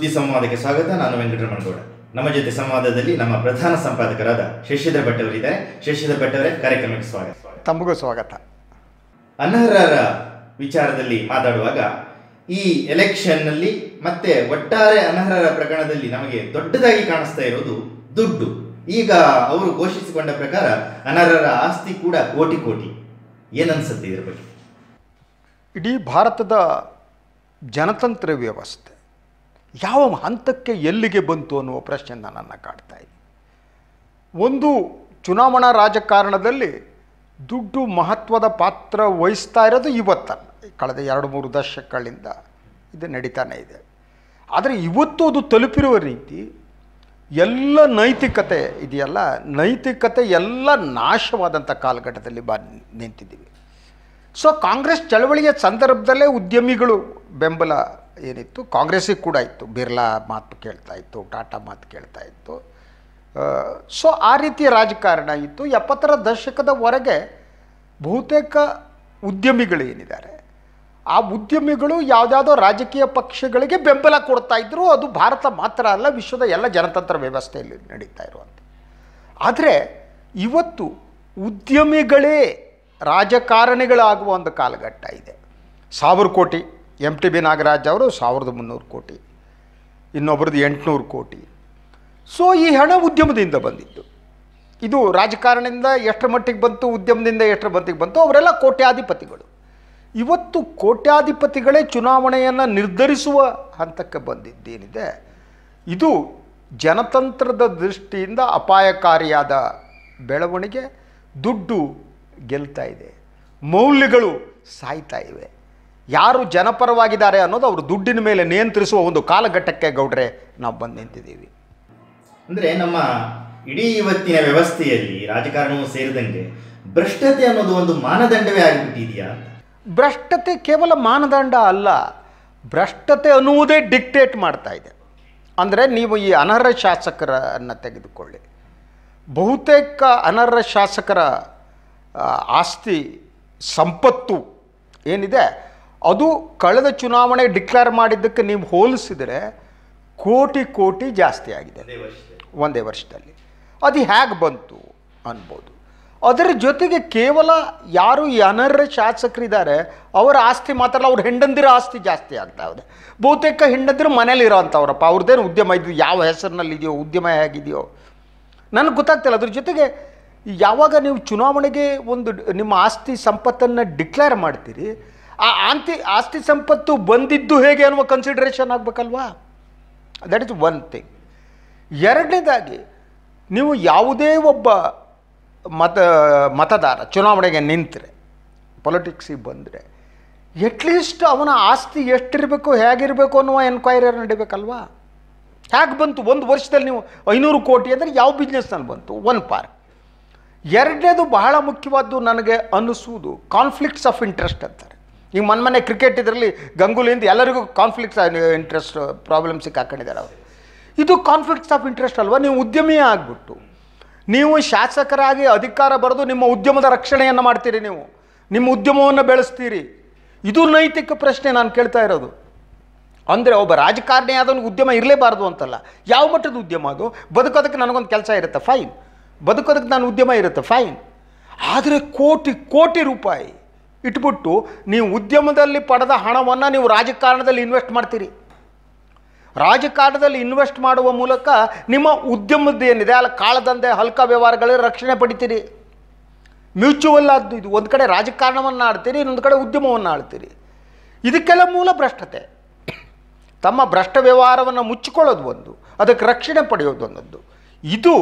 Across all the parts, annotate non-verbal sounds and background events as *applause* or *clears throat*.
ಸುದ್ದಿ ಸಂವಾದಕ್ಕೆ ಸ್ವಾಗತ ನಾನು ವೆಂಕಟರಮಣಗೌಡ ನಮ್ಮ ಜೊತೆ ಸಂವಾದದಲ್ಲಿ ನಮ್ಮ ಪ್ರಧಾನ ಸಂಪಾದಕರಾದ ಶಶಿಧರ್ ಭಟ್ ಅವರಿದ್ದಾರೆ ಶಶಿಧರ್ ಭಟ್ ಅವರೇ ಕಾರ್ಯಕ್ರಮಕ್ಕೆ ಸ್ವಾಗತ ತಮಗೂ ಸ್ವಾಗತ ಅನರ್ಹರ ವಿಚಾರದಲ್ಲಿ ಮಾತಾಡುವಾಗ ಈ ನಲ್ಲಿ ಮತ್ತೆ ಒಟ್ಟಾರೆ ಅನರ್ಹರ ಪ್ರಕರಣದಲ್ಲಿ ನಮಗೆ ದೊಡ್ಡದಾಗಿ ಕಾಣಿಸ್ತಾ ಇರೋದು ದುಡ್ಡು ಈಗ ಅವರು ಘೋಷಿಸಿಕೊಂಡ ಪ್ರಕಾರ ಅನರ್ಹರ ಆಸ್ತಿ ಕೂಡ ಕೋಟಿ ಕೋಟಿ ಏನನ್ಸುತ್ತೆ ಇದರ ಬಗ್ಗೆ ಇಡೀ ಭಾರತದ ಜನತಂತ್ರ ವ್ಯವಸ್ಥೆ ಯಾವ ಹಂತಕ್ಕೆ ಎಲ್ಲಿಗೆ ಬಂತು ಅನ್ನುವ ಪ್ರಶ್ನೆ ನನ್ನನ್ನು ಕಾಡ್ತಾ ಇದೆ ಒಂದು ಚುನಾವಣಾ ರಾಜಕಾರಣದಲ್ಲಿ ದುಡ್ಡು ಮಹತ್ವದ ಪಾತ್ರ ವಹಿಸ್ತಾ ಇರೋದು ಇವತ್ತ ಕಳೆದ ಎರಡು ಮೂರು ದಶಕಗಳಿಂದ ಇದು ನಡೀತಾನೆ ಇದೆ ಆದರೆ ಇವತ್ತು ಅದು ತಲುಪಿರುವ ರೀತಿ ಎಲ್ಲ ನೈತಿಕತೆ ಇದೆಯಲ್ಲ ನೈತಿಕತೆ ಎಲ್ಲ ನಾಶವಾದಂಥ ಕಾಲಘಟ್ಟದಲ್ಲಿ ಬಾ ನಿಂತಿದ್ದೀವಿ ಸೊ ಕಾಂಗ್ರೆಸ್ ಚಳವಳಿಯ ಸಂದರ್ಭದಲ್ಲೇ ಉದ್ಯಮಿಗಳು ಬೆಂಬಲ ಏನಿತ್ತು ಕಾಂಗ್ರೆಸ್ಸಿಗೆ ಕೂಡ ಇತ್ತು ಬಿರ್ಲಾ ಮಾತು ಕೇಳ್ತಾ ಇತ್ತು ಟಾಟಾ ಮಾತು ಕೇಳ್ತಾ ಇತ್ತು ಸೊ ಆ ರೀತಿಯ ರಾಜಕಾರಣ ಇತ್ತು ಎಪ್ಪತ್ತರ ದಶಕದವರೆಗೆ ಬಹುತೇಕ ಉದ್ಯಮಿಗಳು ಏನಿದ್ದಾರೆ ಆ ಉದ್ಯಮಿಗಳು ಯಾವುದಾದ್ರೂ ರಾಜಕೀಯ ಪಕ್ಷಗಳಿಗೆ ಬೆಂಬಲ ಕೊಡ್ತಾ ಇದ್ದರು ಅದು ಭಾರತ ಮಾತ್ರ ಅಲ್ಲ ವಿಶ್ವದ ಎಲ್ಲ ಜನತಂತ್ರ ವ್ಯವಸ್ಥೆಯಲ್ಲಿ ನಡೀತಾ ಇರುವಂಥ ಆದರೆ ಇವತ್ತು ಉದ್ಯಮಿಗಳೇ ರಾಜಕಾರಣಿಗಳಾಗುವ ಒಂದು ಕಾಲಘಟ್ಟ ಇದೆ ಸಾವಿರ ಕೋಟಿ ಎಮ್ ಟಿ ಬಿ ನಾಗರಾಜ್ ಅವರು ಸಾವಿರದ ಮುನ್ನೂರು ಕೋಟಿ ಇನ್ನೊಬ್ರದ್ದು ಎಂಟುನೂರು ಕೋಟಿ ಸೊ ಈ ಹಣ ಉದ್ಯಮದಿಂದ ಬಂದಿದ್ದು ಇದು ರಾಜಕಾರಣದಿಂದ ಎಷ್ಟರ ಮಟ್ಟಿಗೆ ಬಂತು ಉದ್ಯಮದಿಂದ ಎಷ್ಟರ ಮಟ್ಟಿಗೆ ಬಂತು ಅವರೆಲ್ಲ ಕೋಟ್ಯಾಧಿಪತಿಗಳು ಇವತ್ತು ಕೋಟ್ಯಾಧಿಪತಿಗಳೇ ಚುನಾವಣೆಯನ್ನು ನಿರ್ಧರಿಸುವ ಹಂತಕ್ಕೆ ಬಂದಿದ್ದೇನಿದೆ ಇದು ಜನತಂತ್ರದ ದೃಷ್ಟಿಯಿಂದ ಅಪಾಯಕಾರಿಯಾದ ಬೆಳವಣಿಗೆ ದುಡ್ಡು ಗೆಲ್ತಾ ಇದೆ ಮೌಲ್ಯಗಳು ಸಾಯ್ತಾ ಇವೆ ಯಾರು ಜನಪರವಾಗಿದ್ದಾರೆ ಅನ್ನೋದು ಅವರು ದುಡ್ಡಿನ ಮೇಲೆ ನಿಯಂತ್ರಿಸುವ ಒಂದು ಕಾಲಘಟ್ಟಕ್ಕೆ ಗೌಡ್ರೆ ನಾವು ಬಂದು ನಿಂತಿದ್ದೀವಿ ಅಂದರೆ ನಮ್ಮ ಇಡೀ ಇವತ್ತಿನ ವ್ಯವಸ್ಥೆಯಲ್ಲಿ ರಾಜಕಾರಣವೂ ಸೇರಿದಂತೆ ಭ್ರಷ್ಟತೆ ಅನ್ನೋದು ಒಂದು ಮಾನದಂಡವೇ ಆಗಿಬಿಟ್ಟಿದೆಯಾ ಭ್ರಷ್ಟತೆ ಕೇವಲ ಮಾನದಂಡ ಅಲ್ಲ ಭ್ರಷ್ಟತೆ ಅನ್ನುವುದೇ ಡಿಕ್ಟೇಟ್ ಮಾಡ್ತಾ ಇದೆ ಅಂದರೆ ನೀವು ಈ ಅನರ್ಹ ಶಾಸಕರನ್ನು ತೆಗೆದುಕೊಳ್ಳಿ ಬಹುತೇಕ ಅನರ್ಹ ಶಾಸಕರ ಆಸ್ತಿ ಸಂಪತ್ತು ಏನಿದೆ ಅದು ಕಳೆದ ಚುನಾವಣೆ ಡಿಕ್ಲೇರ್ ಮಾಡಿದ್ದಕ್ಕೆ ನೀವು ಹೋಲಿಸಿದರೆ ಕೋಟಿ ಕೋಟಿ ಜಾಸ್ತಿ ಆಗಿದೆ ಒಂದೇ ವರ್ಷದಲ್ಲಿ ಅದು ಹೇಗೆ ಬಂತು ಅನ್ಬೋದು ಅದರ ಜೊತೆಗೆ ಕೇವಲ ಯಾರು ಅನರ್ಹ ಶಾಸಕರಿದ್ದಾರೆ ಅವರ ಆಸ್ತಿ ಮಾತ್ರ ಅಲ್ಲ ಅವ್ರ ಹೆಂಡಂದಿರ ಆಸ್ತಿ ಜಾಸ್ತಿ ಆಗ್ತಾ ಇದೆ ಬಹುತೇಕ ಹೆಂಡಂದಿರು ಮನೇಲಿ ಅಂಥವ್ರಪ್ಪ ಅವ್ರದ್ದೇನು ಉದ್ಯಮ ಇದ್ದು ಯಾವ ಹೆಸರಿನಲ್ಲಿದೆಯೋ ಉದ್ಯಮ ಹೇಗಿದೆಯೋ ನನಗೆ ಗೊತ್ತಾಗ್ತಿಲ್ಲ ಅದ್ರ ಜೊತೆಗೆ ಯಾವಾಗ ನೀವು ಚುನಾವಣೆಗೆ ಒಂದು ನಿಮ್ಮ ಆಸ್ತಿ ಸಂಪತ್ತನ್ನು ಡಿಕ್ಲೇರ್ ಮಾಡ್ತೀರಿ ಆ ಆಂತಿ ಆಸ್ತಿ ಸಂಪತ್ತು ಬಂದಿದ್ದು ಹೇಗೆ ಅನ್ನುವ ಕನ್ಸಿಡರೇಷನ್ ಆಗಬೇಕಲ್ವಾ ದಟ್ ಇಸ್ ಒನ್ ಥಿಂಗ್ ಎರಡನೇದಾಗಿ ನೀವು ಯಾವುದೇ ಒಬ್ಬ ಮತ ಮತದಾರ ಚುನಾವಣೆಗೆ ನಿಂತರೆ ಪೊಲಿಟಿಕ್ಸಿಗೆ ಬಂದರೆ ಎಟ್ಲೀಸ್ಟ್ ಅವನ ಆಸ್ತಿ ಎಷ್ಟಿರಬೇಕು ಹೇಗಿರಬೇಕು ಅನ್ನುವ ಎನ್ಕ್ವೈರಿ ನಡಿಬೇಕಲ್ವಾ ಹೇಗೆ ಬಂತು ಒಂದು ವರ್ಷದಲ್ಲಿ ನೀವು ಐನೂರು ಕೋಟಿ ಅಂದರೆ ಯಾವ ಬಿಸ್ನೆಸ್ನಲ್ಲಿ ಬಂತು ಒನ್ ಪಾರ್ಕ್ ಎರಡನೇದು ಬಹಳ ಮುಖ್ಯವಾದ್ದು ನನಗೆ ಅನ್ನಿಸುವುದು ಕಾನ್ಫ್ಲಿಕ್ಟ್ಸ್ ಆಫ್ ಇಂಟ್ರೆಸ್ಟ್ ಅಂತಾರೆ ಈಗ ಮೊನ್ನೆ ಕ್ರಿಕೆಟ್ ಇದರಲ್ಲಿ ಗಂಗೂಲಿಯಿಂದ ಎಲ್ಲರಿಗೂ ಕಾನ್ಫ್ಲಿಕ್ಟ್ಸ್ ಇಂಟ್ರೆಸ್ಟ್ ಪ್ರಾಬ್ಲಮ್ಸಿಗೆ ಹಾಕೊಂಡಿದ್ದಾರೆ ಅವರು ಇದು ಕಾನ್ಫ್ಲಿಕ್ಟ್ಸ್ ಆಫ್ ಇಂಟ್ರೆಸ್ಟ್ ಅಲ್ವಾ ನೀವು ಉದ್ಯಮಿಯೇ ಆಗಿಬಿಟ್ಟು ನೀವು ಶಾಸಕರಾಗಿ ಅಧಿಕಾರ ಬರೆದು ನಿಮ್ಮ ಉದ್ಯಮದ ರಕ್ಷಣೆಯನ್ನು ಮಾಡ್ತೀರಿ ನೀವು ನಿಮ್ಮ ಉದ್ಯಮವನ್ನು ಬೆಳೆಸ್ತೀರಿ ಇದು ನೈತಿಕ ಪ್ರಶ್ನೆ ನಾನು ಕೇಳ್ತಾ ಇರೋದು ಅಂದರೆ ಒಬ್ಬ ರಾಜಕಾರಣಿ ಆದವನಿಗೆ ಉದ್ಯಮ ಇರಲೇಬಾರ್ದು ಅಂತಲ್ಲ ಯಾವ ಮಟ್ಟದ ಉದ್ಯಮ ಅದು ಬದುಕೋದಕ್ಕೆ ನನಗೊಂದು ಕೆಲಸ ಇರುತ್ತೆ ಫೈನ್ ಬದುಕೋದಕ್ಕೆ ನಾನು ಉದ್ಯಮ ಇರುತ್ತೆ ಫೈನ್ ಆದರೆ ಕೋಟಿ ಕೋಟಿ ರೂಪಾಯಿ ಇಟ್ಬಿಟ್ಟು ನೀವು ಉದ್ಯಮದಲ್ಲಿ ಪಡೆದ ಹಣವನ್ನು ನೀವು ರಾಜಕಾರಣದಲ್ಲಿ ಇನ್ವೆಸ್ಟ್ ಮಾಡ್ತೀರಿ ರಾಜಕಾರಣದಲ್ಲಿ ಇನ್ವೆಸ್ಟ್ ಮಾಡುವ ಮೂಲಕ ನಿಮ್ಮ ಉದ್ಯಮದ ಏನಿದೆ ಅಲ್ಲಿ ಕಾಳದಂಧೆ ಹಲ್ಕ ವ್ಯವಹಾರಗಳ ರಕ್ಷಣೆ ಪಡಿತೀರಿ ಮ್ಯೂಚುವಲ್ ಅದು ಇದು ಒಂದು ಕಡೆ ರಾಜಕಾರಣವನ್ನು ಆಡ್ತೀರಿ ಇನ್ನೊಂದು ಕಡೆ ಉದ್ಯಮವನ್ನು ಆಡ್ತೀರಿ ಇದಕ್ಕೆಲ್ಲ ಮೂಲ ಭ್ರಷ್ಟತೆ ತಮ್ಮ ಭ್ರಷ್ಟ ವ್ಯವಹಾರವನ್ನು ಮುಚ್ಚಿಕೊಳ್ಳೋದು ಒಂದು ಅದಕ್ಕೆ ರಕ್ಷಣೆ ಪಡೆಯೋದು ಅನ್ನೋದು ಇದು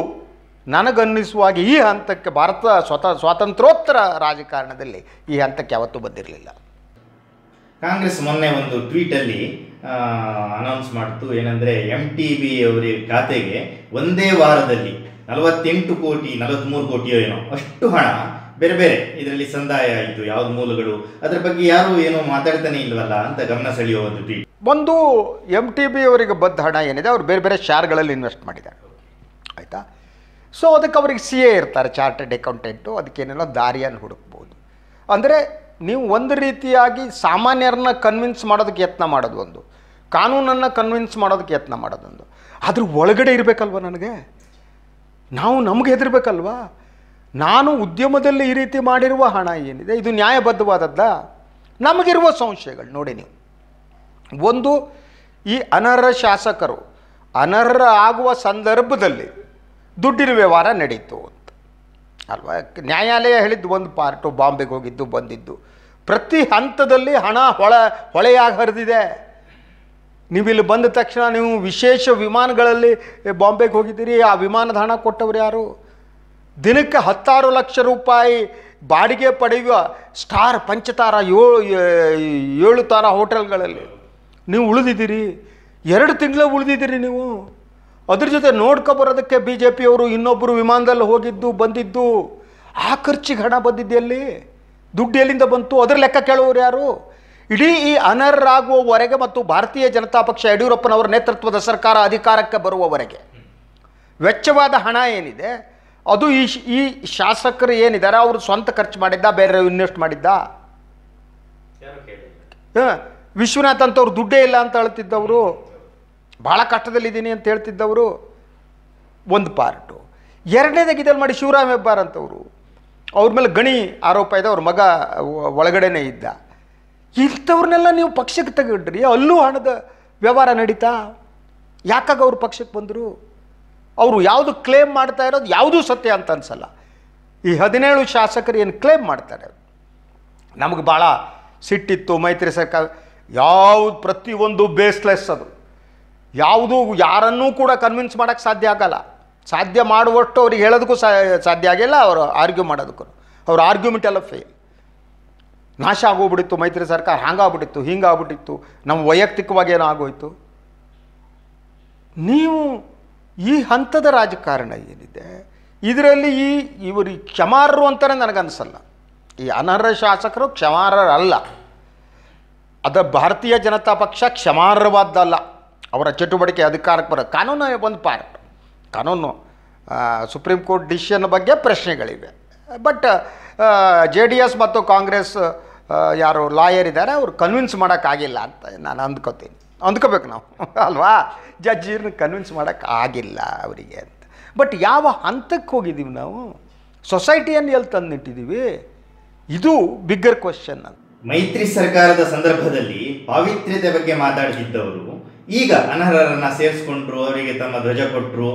ನನಗನ್ನಿಸುವ ಈ ಹಂತಕ್ಕೆ ಭಾರತ ಸ್ವತಃ ಸ್ವಾತಂತ್ರ್ಯೋತ್ತರ ರಾಜಕಾರಣದಲ್ಲಿ ಈ ಹಂತಕ್ಕೆ ಯಾವತ್ತೂ ಬಂದಿರಲಿಲ್ಲ ಕಾಂಗ್ರೆಸ್ ಮೊನ್ನೆ ಒಂದು ಟ್ವೀಟಲ್ಲಿ ಅನೌನ್ಸ್ ಮಾಡಿತು ಏನಂದರೆ ಎಂ ಟಿ ಬಿ ಅವರ ಖಾತೆಗೆ ಒಂದೇ ವಾರದಲ್ಲಿ ನಲವತ್ತೆಂಟು ಕೋಟಿ ನಲವತ್ತ್ಮೂರು ಕೋಟಿಯೋ ಏನೋ ಅಷ್ಟು ಹಣ ಬೇರೆ ಬೇರೆ ಇದರಲ್ಲಿ ಸಂದಾಯ ಆಯಿತು ಯಾವ್ದು ಮೂಲಗಳು ಅದರ ಬಗ್ಗೆ ಯಾರು ಏನೋ ಮಾತಾಡ್ತಾನೆ ಇಲ್ವಲ್ಲ ಅಂತ ಗಮನ ಸೆಳೆಯೋ ಒಂದು ಟ್ವೀಟ್ ಒಂದು ಟಿ ಬಿ ಅವರಿಗೆ ಬದ್ದ ಹಣ ಏನಿದೆ ಅವರು ಬೇರೆ ಬೇರೆ ಶೇರ್ಗಳಲ್ಲಿ ಇನ್ವೆಸ್ಟ್ ಮಾಡಿದ್ದಾರೆ ಆಯಿತಾ ಸೊ ಅದಕ್ಕೆ ಅವ್ರಿಗೆ ಸಿ ಎ ಇರ್ತಾರೆ ಚಾರ್ಟೆಡ್ ಅಕೌಂಟೆಂಟು ಅದಕ್ಕೇನೆಲ್ಲ ದಾರಿಯನ್ನು ಹುಡುಕ್ಬೋದು ಅಂದರೆ ನೀವು ಒಂದು ರೀತಿಯಾಗಿ ಸಾಮಾನ್ಯರನ್ನ ಕನ್ವಿನ್ಸ್ ಮಾಡೋದಕ್ಕೆ ಯತ್ನ ಮಾಡೋದು ಒಂದು ಕಾನೂನನ್ನು ಕನ್ವಿನ್ಸ್ ಮಾಡೋದಕ್ಕೆ ಯತ್ನ ಮಾಡೋದೊಂದು ಅದ್ರ ಒಳಗಡೆ ಇರಬೇಕಲ್ವ ನನಗೆ ನಾವು ನಮಗೆ ಹೆದರ್ಬೇಕಲ್ವಾ ನಾನು ಉದ್ಯಮದಲ್ಲಿ ಈ ರೀತಿ ಮಾಡಿರುವ ಹಣ ಏನಿದೆ ಇದು ನ್ಯಾಯಬದ್ಧವಾದದ್ದ ನಮಗಿರುವ ಸಂಶಯಗಳು ನೋಡಿ ನೀವು ಒಂದು ಈ ಅನರ್ಹ ಶಾಸಕರು ಅನರ್ಹ ಆಗುವ ಸಂದರ್ಭದಲ್ಲಿ ದುಡ್ಡಿನ ವ್ಯವಹಾರ ನಡೀತು ಅಂತ ಅಲ್ವಾ ನ್ಯಾಯಾಲಯ ಹೇಳಿದ್ದು ಒಂದು ಪಾರ್ಟು ಬಾಂಬೆಗೆ ಹೋಗಿದ್ದು ಬಂದಿದ್ದು ಪ್ರತಿ ಹಂತದಲ್ಲಿ ಹಣ ಹೊಳ ಹೊಳೆಯಾಗಿ ಹರಿದಿದೆ ನೀವು ಇಲ್ಲಿ ಬಂದ ತಕ್ಷಣ ನೀವು ವಿಶೇಷ ವಿಮಾನಗಳಲ್ಲಿ ಬಾಂಬೆಗೆ ಹೋಗಿದ್ದೀರಿ ಆ ವಿಮಾನದ ಹಣ ಕೊಟ್ಟವ್ರು ಯಾರು ದಿನಕ್ಕೆ ಹತ್ತಾರು ಲಕ್ಷ ರೂಪಾಯಿ ಬಾಡಿಗೆ ಪಡೆಯುವ ಸ್ಟಾರ್ ಪಂಚತಾರ ಏಳು ಏಳು ತಾರ ಹೋಟೆಲ್ಗಳಲ್ಲಿ ನೀವು ಉಳಿದಿದ್ದೀರಿ ಎರಡು ತಿಂಗಳು ಉಳಿದಿದ್ದೀರಿ ನೀವು ಅದ್ರ ಜೊತೆ ಬರೋದಕ್ಕೆ ಬಿ ಜೆ ಪಿಯವರು ಇನ್ನೊಬ್ಬರು ವಿಮಾನದಲ್ಲಿ ಹೋಗಿದ್ದು ಬಂದಿದ್ದು ಆ ಖರ್ಚಿಗೆ ಹಣ ಬಂದಿದ್ದೆಯಲ್ಲಿ ದುಡ್ಡು ಎಲ್ಲಿಂದ ಬಂತು ಅದರ ಲೆಕ್ಕ ಕೇಳುವರು ಯಾರು ಇಡೀ ಈ ಅನರ್ಹರಾಗುವವರೆಗೆ ಮತ್ತು ಭಾರತೀಯ ಜನತಾ ಪಕ್ಷ ಯಡಿಯೂರಪ್ಪನವರ ನೇತೃತ್ವದ ಸರ್ಕಾರ ಅಧಿಕಾರಕ್ಕೆ ಬರುವವರೆಗೆ ವೆಚ್ಚವಾದ ಹಣ ಏನಿದೆ ಅದು ಈ ಈ ಶಾಸಕರು ಏನಿದ್ದಾರೆ ಅವರು ಸ್ವಂತ ಖರ್ಚು ಮಾಡಿದ್ದ ಬೇರೆ ಇನ್ವೆಸ್ಟ್ ಮಾಡಿದ್ದ ವಿಶ್ವನಾಥ್ ಅಂತವ್ರು ದುಡ್ಡೇ ಇಲ್ಲ ಅಂತ ಹೇಳ್ತಿದ್ದವರು ಭಾಳ ಕಷ್ಟದಲ್ಲಿದ್ದೀನಿ ಅಂತ ಹೇಳ್ತಿದ್ದವರು ಒಂದು ಪಾರ್ಟು ಎರಡನೇದಾಗಿ ಇದನ್ನು ಮಾಡಿ ಶಿವರಾಮ್ ಹೆಬ್ಬಾರ್ ಅಂತವರು ಅವ್ರ ಮೇಲೆ ಗಣಿ ಆರೋಪ ಇದೆ ಅವ್ರ ಮಗ ಒಳಗಡೆನೇ ಇದ್ದ ಇಂಥವ್ರನ್ನೆಲ್ಲ ನೀವು ಪಕ್ಷಕ್ಕೆ ತೆಗಿಡ್ರಿ ಅಲ್ಲೂ ಹಣದ ವ್ಯವಹಾರ ನಡೀತಾ ಯಾಕಾಗ ಅವರು ಪಕ್ಷಕ್ಕೆ ಬಂದರು ಅವರು ಯಾವುದು ಕ್ಲೇಮ್ ಮಾಡ್ತಾ ಇರೋದು ಯಾವುದೂ ಸತ್ಯ ಅಂತ ಅನ್ಸಲ್ಲ ಈ ಹದಿನೇಳು ಶಾಸಕರು ಏನು ಕ್ಲೇಮ್ ಮಾಡ್ತಾರೆ ನಮಗೆ ಭಾಳ ಸಿಟ್ಟಿತ್ತು ಮೈತ್ರಿ ಸರ್ಕಾರ ಯಾವುದು ಪ್ರತಿಯೊಂದು ಬೇಸ್ಲೆಸ್ ಅದು ಯಾವುದೂ ಯಾರನ್ನೂ ಕೂಡ ಕನ್ವಿನ್ಸ್ ಮಾಡೋಕ್ಕೆ ಸಾಧ್ಯ ಆಗಲ್ಲ ಸಾಧ್ಯ ಮಾಡುವಷ್ಟು ಅವ್ರಿಗೆ ಹೇಳೋದಕ್ಕೂ ಸಾಧ್ಯ ಆಗಿಲ್ಲ ಅವರು ಆರ್ಗ್ಯೂ ಮಾಡೋದಕ್ಕೂ ಅವ್ರ ಆರ್ಗ್ಯುಮೆಂಟ್ ಎಲ್ಲ ಫೇಲ್ ನಾಶ ಆಗೋಗ್ಬಿಡಿತ್ತು ಮೈತ್ರಿ ಸರ್ಕಾರ ಹಾಗಾಗ್ಬಿಟ್ಟಿತ್ತು ಹಿಂಗಾಗ್ಬಿಟ್ಟಿತ್ತು ನಮ್ಮ ವೈಯಕ್ತಿಕವಾಗಿ ಏನೋ ಆಗೋಯ್ತು ನೀವು ಈ ಹಂತದ ರಾಜಕಾರಣ ಏನಿದೆ ಇದರಲ್ಲಿ ಈ ಇವರು ಕ್ಷಮಾರರು ಅಂತಲೇ ನನಗನ್ಸಲ್ಲ ಈ ಅನರ್ಹ ಶಾಸಕರು ಕ್ಷಮಾರರಲ್ಲ ಅದ ಭಾರತೀಯ ಜನತಾ ಪಕ್ಷ ಕ್ಷಮಾರ್ಹವಾದ್ದಲ್ಲ ಅವರ ಚಟುವಟಿಕೆ ಅಧಿಕಾರಕ್ಕೆ ಬರೋ ಕಾನೂನು ಒಂದು ಪಾರ್ಟ್ ಕಾನೂನು ಸುಪ್ರೀಂ ಕೋರ್ಟ್ ಡಿಸಿಷನ್ ಬಗ್ಗೆ ಪ್ರಶ್ನೆಗಳಿವೆ ಬಟ್ ಜೆ ಡಿ ಎಸ್ ಮತ್ತು ಕಾಂಗ್ರೆಸ್ ಯಾರು ಲಾಯರ್ ಇದ್ದಾರೆ ಅವರು ಕನ್ವಿನ್ಸ್ ಮಾಡೋಕ್ಕಾಗಿಲ್ಲ ಅಂತ ನಾನು ಅಂದ್ಕೋತೀನಿ ಅಂದ್ಕೋಬೇಕು ನಾವು *laughs* ಅಲ್ವಾ ಜಜ್ಜಿರ್ನ ಕನ್ವಿನ್ಸ್ ಮಾಡೋಕ್ಕಾಗಿಲ್ಲ ಅವರಿಗೆ ಅಂತ ಬಟ್ ಯಾವ ಹಂತಕ್ಕೆ ಹೋಗಿದ್ದೀವಿ ನಾವು ಸೊಸೈಟಿಯನ್ನು ಎಲ್ಲಿ ತಂದಿಟ್ಟಿದ್ದೀವಿ ಇದು ಬಿಗ್ಗರ್ ಕ್ವಶನ್ ಮೈತ್ರಿ ಸರ್ಕಾರದ ಸಂದರ್ಭದಲ್ಲಿ ಪಾವಿತ್ರ್ಯತೆ ಬಗ್ಗೆ ಮಾತಾಡ್ತಿದ್ದವರು ಈಗ ಅನರ್ಹರನ್ನ ಸೇರಿಸ್ಕೊಂಡ್ರು ಅವರಿಗೆ ತಮ್ಮ ಧ್ವಜ ಕೊಟ್ಟರು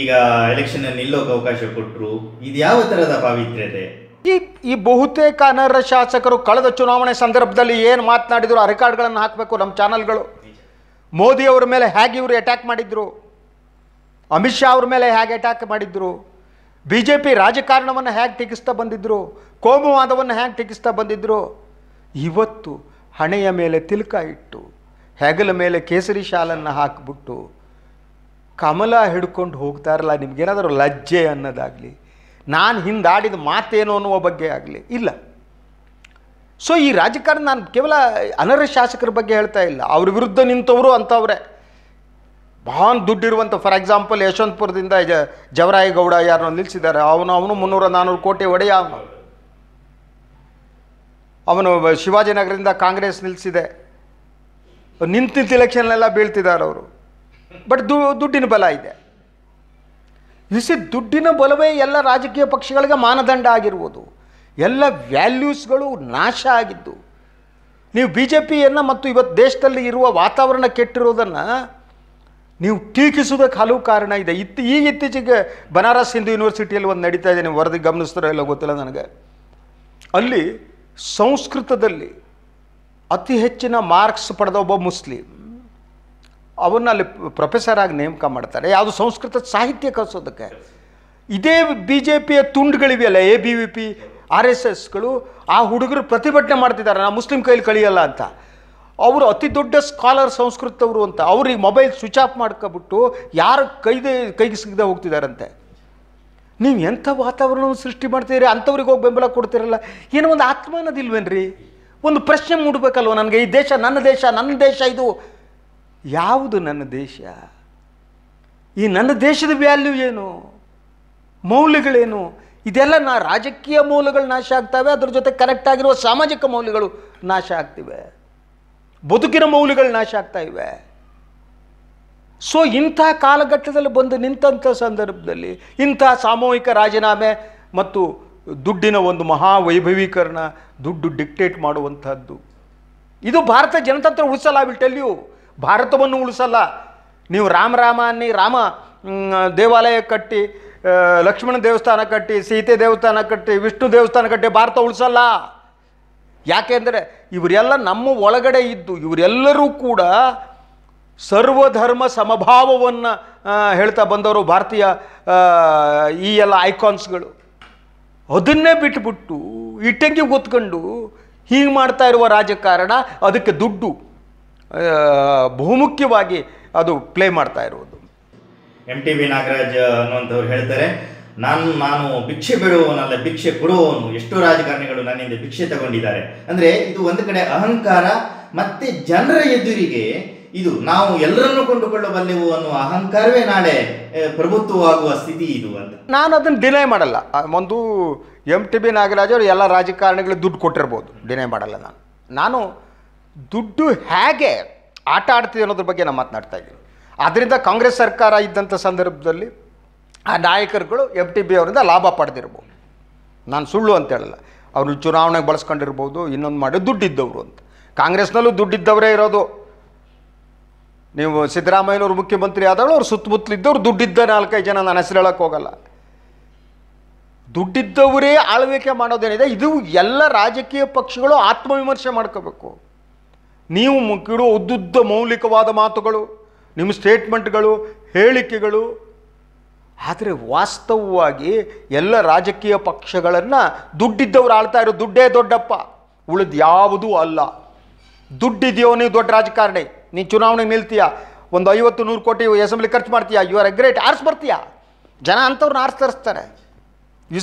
ಈಗ ಎಲೆಕ್ಷನ್ ನಿಲ್ಲೋಕೆ ಅವಕಾಶ ಕೊಟ್ಟರು ಇದು ಯಾವ ತರದ ಪಾವಿತ್ರ್ಯತೆ ಈ ಈ ಬಹುತೇಕ ಅನರ್ಹ ಶಾಸಕರು ಕಳೆದ ಚುನಾವಣೆ ಸಂದರ್ಭದಲ್ಲಿ ಏನು ಮಾತನಾಡಿದ್ರು ಆ ರೆಕಾರ್ಡ್ಗಳನ್ನು ಹಾಕಬೇಕು ನಮ್ಮ ಚಾನೆಲ್ಗಳು ಮೋದಿ ಅವರ ಮೇಲೆ ಹೇಗೆ ಇವರು ಅಟ್ಯಾಕ್ ಮಾಡಿದ್ರು ಅಮಿತ್ ಶಾ ಅವ್ರ ಮೇಲೆ ಹೇಗೆ ಅಟ್ಯಾಕ್ ಮಾಡಿದ್ರು ಬಿ ಜೆ ಪಿ ರಾಜಕಾರಣವನ್ನು ಹೇಗೆ ಟೀಕಿಸ್ತಾ ಬಂದಿದ್ರು ಕೋಮುವಾದವನ್ನು ಹೇಗೆ ಟೀಕಿಸ್ತಾ ಬಂದಿದ್ರು ಇವತ್ತು ಹಣೆಯ ಮೇಲೆ ತಿಲಕ ಇಟ್ಟು ಹೆಗಲ ಮೇಲೆ ಕೇಸರಿ ಶಾಲನ್ನು ಹಾಕಿಬಿಟ್ಟು ಕಮಲ ಹಿಡ್ಕೊಂಡು ಹೋಗ್ತಾರಲ್ಲ ನಿಮಗೇನಾದರೂ ಲಜ್ಜೆ ಅನ್ನೋದಾಗಲಿ ನಾನು ಹಿಂದಾಡಿದ ಮಾತೇನೋ ಅನ್ನುವ ಬಗ್ಗೆ ಆಗಲಿ ಇಲ್ಲ ಸೊ ಈ ರಾಜಕಾರಣ ನಾನು ಕೇವಲ ಅನರ್ಹ ಶಾಸಕರ ಬಗ್ಗೆ ಹೇಳ್ತಾ ಇಲ್ಲ ಅವ್ರ ವಿರುದ್ಧ ನಿಂತವರು ಅಂಥವ್ರೆ ಭಾನ್ ದುಡ್ಡಿರುವಂಥ ಫಾರ್ ಎಕ್ಸಾಂಪಲ್ ಯಶವಂತಪುರದಿಂದ ಜ ಜವರಾಯಗೌಡ ಯಾರನ್ನೋ ನಿಲ್ಲಿಸಿದ್ದಾರೆ ಅವನು ಅವನು ಮುನ್ನೂರ ನಾನ್ನೂರು ಕೋಟಿ ಒಡೆಯ ಅವನು ಅವನು ಶಿವಾಜಿನಗರದಿಂದ ಕಾಂಗ್ರೆಸ್ ನಿಲ್ಲಿಸಿದೆ ನಿಂತ ನಿಂತ ಇಲೆಕ್ಷನ್ಲೆಲ್ಲ ಬೀಳ್ತಿದ್ದಾರೆ ಅವರು ಬಟ್ ದು ದುಡ್ಡಿನ ಬಲ ಇದೆ ಇಸಿ ದುಡ್ಡಿನ ಬಲವೇ ಎಲ್ಲ ರಾಜಕೀಯ ಪಕ್ಷಗಳಿಗೆ ಮಾನದಂಡ ಆಗಿರುವುದು ಎಲ್ಲ ವ್ಯಾಲ್ಯೂಸ್ಗಳು ನಾಶ ಆಗಿದ್ದು ನೀವು ಬಿ ಜೆ ಪಿಯನ್ನು ಮತ್ತು ಇವತ್ತು ದೇಶದಲ್ಲಿ ಇರುವ ವಾತಾವರಣ ಕೆಟ್ಟಿರೋದನ್ನು ನೀವು ಟೀಕಿಸೋದಕ್ಕೆ ಹಲವು ಕಾರಣ ಇದೆ ಇತ್ತು ಈಗ ಇತ್ತೀಚೆಗೆ ಬನಾರಸ್ ಹಿಂದೂ ಯೂನಿವರ್ಸಿಟಿಯಲ್ಲಿ ಒಂದು ನಡೀತಾ ಇದೆ ನೀವು ವರದಿ ಗಮನಿಸ್ತಾರೋ ಎಲ್ಲ ಗೊತ್ತಿಲ್ಲ ನನಗೆ ಅಲ್ಲಿ ಸಂಸ್ಕೃತದಲ್ಲಿ ಅತಿ ಹೆಚ್ಚಿನ ಮಾರ್ಕ್ಸ್ ಪಡೆದ ಒಬ್ಬ ಮುಸ್ಲಿಂ ಅವನ್ನ ಅಲ್ಲಿ ಪ್ರೊಫೆಸರ್ ಆಗಿ ನೇಮಕ ಮಾಡ್ತಾರೆ ಯಾವುದು ಸಂಸ್ಕೃತ ಸಾಹಿತ್ಯ ಕಲಿಸೋದಕ್ಕೆ ಇದೇ ಬಿ ಜೆ ಪಿಯ ತುಂಡುಗಳಿವೆಯಲ್ಲ A B V P R S ಎಸ್ಗಳು ಆ ಹುಡುಗರು ಪ್ರತಿಭಟನೆ ಮಾಡ್ತಿದ್ದಾರೆ ನಾ ಮುಸ್ಲಿಂ ಕೈಲಿ ಕಳಿಯಲ್ಲ ಅಂತ ಅವರು ಅತಿ ದೊಡ್ಡ ಸ್ಕಾಲರ್ ಸಂಸ್ಕೃತವರು ಅಂತ ಅವ್ರಿಗೆ ಮೊಬೈಲ್ ಸ್ವಿಚ್ ಆಫ್ ಮಾಡ್ಕೊಬಿಟ್ಟು ಯಾರು ಕೈದೆ ಕೈಗೆ ಸಿಗದೆ ಹೋಗ್ತಿದ್ದಾರಂತೆ ನೀವು ಎಂಥ ವಾತಾವರಣವನ್ನು ಸೃಷ್ಟಿ ಮಾಡ್ತೀರಿ ಅಂಥವ್ರಿಗೆ ಹೋಗಿ ಬೆಂಬಲ ಕೊಡ್ತಿರಲ್ಲ ಏನೋ ಒಂದು ಅನ್ನೋದಿಲ್ವೇನ್ರಿ ಒಂದು ಪ್ರಶ್ನೆ ಮೂಡಬೇಕಲ್ವ ನನಗೆ ಈ ದೇಶ ನನ್ನ ದೇಶ ನನ್ನ ದೇಶ ಇದು ಯಾವುದು ನನ್ನ ದೇಶ ಈ ನನ್ನ ದೇಶದ ವ್ಯಾಲ್ಯೂ ಏನು ಮೌಲ್ಯಗಳೇನು ಇದೆಲ್ಲ ನಾ ರಾಜಕೀಯ ಮೌಲ್ಯಗಳು ನಾಶ ಆಗ್ತವೆ ಅದ್ರ ಜೊತೆ ಕನೆಕ್ಟ್ ಆಗಿರುವ ಸಾಮಾಜಿಕ ಮೌಲ್ಯಗಳು ನಾಶ ಆಗ್ತಿವೆ ಬದುಕಿನ ಮೌಲ್ಯಗಳು ನಾಶ ಆಗ್ತಾ ಇವೆ ಸೊ ಇಂಥ ಕಾಲಘಟ್ಟದಲ್ಲಿ ಬಂದು ನಿಂತಹ ಸಂದರ್ಭದಲ್ಲಿ ಇಂಥ ಸಾಮೂಹಿಕ ರಾಜೀನಾಮೆ ಮತ್ತು ದುಡ್ಡಿನ ಒಂದು ಮಹಾವೈಭವೀಕರಣ ದುಡ್ಡು ಡಿಕ್ಟೇಟ್ ಮಾಡುವಂಥದ್ದು ಇದು ಭಾರತ ಜನತಂತ್ರ ಉಳಿಸಲ್ಲ ವಿಲ್ ಟೆಲ್ ಯು ಭಾರತವನ್ನು ಉಳಿಸಲ್ಲ ನೀವು ರಾಮ ರಾಮ ಅನ್ನಿ ರಾಮ ದೇವಾಲಯ ಕಟ್ಟಿ ಲಕ್ಷ್ಮಣ ದೇವಸ್ಥಾನ ಕಟ್ಟಿ ಸೀತೆ ದೇವಸ್ಥಾನ ಕಟ್ಟಿ ವಿಷ್ಣು ದೇವಸ್ಥಾನ ಕಟ್ಟಿ ಭಾರತ ಉಳಿಸಲ್ಲ ಯಾಕೆಂದರೆ ಇವರೆಲ್ಲ ನಮ್ಮ ಒಳಗಡೆ ಇದ್ದು ಇವರೆಲ್ಲರೂ ಕೂಡ ಸರ್ವಧರ್ಮ ಸಮಭಾವವನ್ನು ಹೇಳ್ತಾ ಬಂದವರು ಭಾರತೀಯ ಈ ಎಲ್ಲ ಐಕಾನ್ಸ್ಗಳು ಅದನ್ನೇ ಬಿಟ್ಬಿಟ್ಟು ಇಟ್ಟಂಗಿ ಗೊತ್ಕೊಂಡು ಹೀಗೆ ಮಾಡ್ತಾ ಇರುವ ರಾಜಕಾರಣ ಅದಕ್ಕೆ ದುಡ್ಡು ಬಹುಮುಖ್ಯವಾಗಿ ಅದು ಪ್ಲೇ ಮಾಡ್ತಾ ಇರುವುದು ಎಂ ಟಿ ವಿ ನಾಗರಾಜ್ ಅನ್ನುವಂಥವ್ರು ಹೇಳ್ತಾರೆ ನಾನು ನಾನು ಭಿಕ್ಷೆ ಬಿಡುವವನಲ್ಲ ಭಿಕ್ಷೆ ಕೊಡುವವನು ಎಷ್ಟೋ ರಾಜಕಾರಣಿಗಳು ನನ್ನಿಂದ ಭಿಕ್ಷೆ ತಗೊಂಡಿದ್ದಾರೆ ಅಂದರೆ ಇದು ಒಂದು ಕಡೆ ಅಹಂಕಾರ ಮತ್ತೆ ಜನರ ಎದುರಿಗೆ ಇದು ನಾವು ಎಲ್ಲರನ್ನು ಕೊಂಡುಕೊಳ್ಳಬಲ್ಲೆವು ಅನ್ನುವ ಅಹಂಕಾರವೇ ನಾಳೆ ಪ್ರಭುತ್ವವಾಗುವ ಸ್ಥಿತಿ ಇದು ಅಂತ ನಾನು ಅದನ್ನು ಡಿನೈ ಮಾಡಲ್ಲ ಒಂದು ಎಂ ಟಿ ಬಿ ನಾಗರಾಜ್ ಅವರು ಎಲ್ಲ ರಾಜಕಾರಣಿಗಳಿಗೆ ದುಡ್ಡು ಕೊಟ್ಟಿರ್ಬೋದು ಡಿನೈ ಮಾಡಲ್ಲ ನಾನು ನಾನು ದುಡ್ಡು ಹೇಗೆ ಆಟ ಆಡ್ತೀವಿ ಅನ್ನೋದ್ರ ಬಗ್ಗೆ ನಾನು ಮಾತನಾಡ್ತಾ ಇದ್ದೀನಿ ಅದರಿಂದ ಕಾಂಗ್ರೆಸ್ ಸರ್ಕಾರ ಇದ್ದಂಥ ಸಂದರ್ಭದಲ್ಲಿ ಆ ನಾಯಕರುಗಳು ಎಂ ಟಿ ಬಿ ಅವರಿಂದ ಲಾಭ ಪಡೆದಿರ್ಬೋದು ನಾನು ಸುಳ್ಳು ಅಂತ ಹೇಳಲ್ಲ ಅವರು ಚುನಾವಣೆಗೆ ಬಳಸ್ಕೊಂಡಿರ್ಬೋದು ಇನ್ನೊಂದು ಮಾಡಿ ದುಡ್ಡಿದ್ದವರು ಅಂತ ಕಾಂಗ್ರೆಸ್ನಲ್ಲೂ ದುಡ್ಡಿದ್ದವರೇ ಇರೋದು ನೀವು ಸಿದ್ದರಾಮಯ್ಯನವ್ರು ಮುಖ್ಯಮಂತ್ರಿ ಆದವರು ಅವ್ರು ಸುತ್ತಮುತ್ತಲಿದ್ದವ್ರು ದುಡ್ಡಿದ್ದ ನಾಲ್ಕೈದು ಜನ ನಾನು ಹೆಸರು ಹೋಗಲ್ಲ ದುಡ್ಡಿದ್ದವರೇ ಆಳ್ವಿಕೆ ಮಾಡೋದೇನಿದೆ ಇದು ಎಲ್ಲ ರಾಜಕೀಯ ಪಕ್ಷಗಳು ಆತ್ಮವಿಮರ್ಶೆ ಮಾಡ್ಕೋಬೇಕು ನೀವು ಮುಗಿಡೋ ಉದ್ದುದ್ದ ಮೌಲಿಕವಾದ ಮಾತುಗಳು ನಿಮ್ಮ ಸ್ಟೇಟ್ಮೆಂಟ್ಗಳು ಹೇಳಿಕೆಗಳು ಆದರೆ ವಾಸ್ತವವಾಗಿ ಎಲ್ಲ ರಾಜಕೀಯ ಪಕ್ಷಗಳನ್ನು ದುಡ್ಡಿದ್ದವ್ರು ಆಳ್ತಾ ಇರೋ ದುಡ್ಡೇ ದೊಡ್ಡಪ್ಪ ಉಳಿದು ಯಾವುದೂ ಅಲ್ಲ ದುಡ್ಡಿದೆಯೋ ನೀವು ದೊಡ್ಡ ರಾಜಕಾರಣಿ ನೀನು ಚುನಾವಣೆಗೆ ನಿಲ್ತೀಯ ಒಂದು ಐವತ್ತು ನೂರು ಕೋಟಿ ಅಸೆಂಬ್ಲಿ ಖರ್ಚು ಮಾಡ್ತೀಯಾ you are a great arse ಬರ್ತೀಯಾ ಜನ ಅಂಥವ್ರನ್ನ ಆರ್ಸ್ ತರಿಸ್ತಾರೆ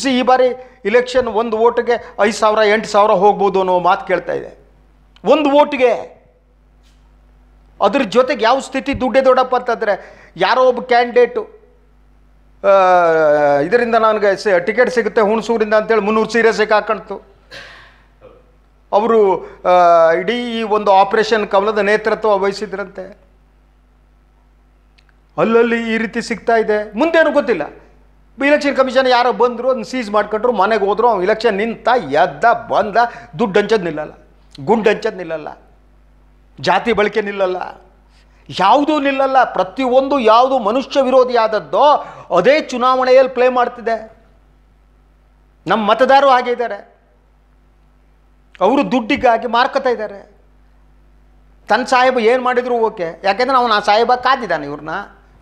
ಸಿ ಈ ಬಾರಿ ಇಲೆಕ್ಷನ್ ಒಂದು ವೋಟ್ಗೆ ಐದು ಸಾವಿರ ಎಂಟು ಸಾವಿರ ಹೋಗ್ಬೋದು ಅನ್ನೋ ಮಾತು ಕೇಳ್ತಾ ಇದೆ ಒಂದು ವೋಟ್ಗೆ ಅದ್ರ ಜೊತೆಗೆ ಯಾವ ಸ್ಥಿತಿ ದುಡ್ಡೇ ದೊಡ್ಡಪ್ಪ ಅಂತಂದರೆ ಯಾರೋ ಒಬ್ಬ ಕ್ಯಾಂಡಿಡೇಟು ಇದರಿಂದ ನನಗೆ ಟಿಕೆಟ್ ಸಿಗುತ್ತೆ ಹುಣಸೂರಿಂದ ಅಂತೇಳಿ ಮುನ್ನೂರು ಸೀರೆ ಸಿಕ್ಕಾಕಣ್ತು ಅವರು ಇಡೀ ಈ ಒಂದು ಆಪರೇಷನ್ ಕಮಲದ ನೇತೃತ್ವ ವಹಿಸಿದ್ರಂತೆ ಅಲ್ಲಲ್ಲಿ ಈ ರೀತಿ ಸಿಗ್ತಾ ಇದೆ ಮುಂದೇನು ಗೊತ್ತಿಲ್ಲ ಇಲೆಕ್ಷನ್ ಕಮಿಷನ್ ಯಾರೋ ಬಂದರು ಅದನ್ನ ಸೀಸ್ ಮಾಡ್ಕೊಂಡ್ರು ಮನೆಗೆ ಹೋದ್ರು ಅವ್ನು ಇಲೆಕ್ಷನ್ ನಿಂತ ಎದ್ದ ಬಂದ ದುಡ್ಡು ಹಂಚೋದು ನಿಲ್ಲಲ್ಲ ಗುಂಡು ಹಂಚೋದು ನಿಲ್ಲಲ್ಲ ಜಾತಿ ಬಳಕೆ ನಿಲ್ಲಲ್ಲ ಯಾವುದೂ ನಿಲ್ಲಲ್ಲ ಪ್ರತಿಯೊಂದು ಯಾವುದು ಮನುಷ್ಯ ಆದದ್ದೋ ಅದೇ ಚುನಾವಣೆಯಲ್ಲಿ ಪ್ಲೇ ಮಾಡ್ತಿದೆ ನಮ್ಮ ಮತದಾರರು ಹಾಗೆ ಇದ್ದಾರೆ ಅವರು ದುಡ್ಡಿಗಾಗಿ ಮಾರ್ಕೋತಾ ಇದ್ದಾರೆ ತನ್ನ ಸಾಹೇಬ ಏನು ಮಾಡಿದ್ರು ಓಕೆ ಯಾಕೆಂದರೆ ಅವನು ಆ ಸಾಹೇಬ ಕಾದಿದ್ದಾನೆ ಇವ್ರನ್ನ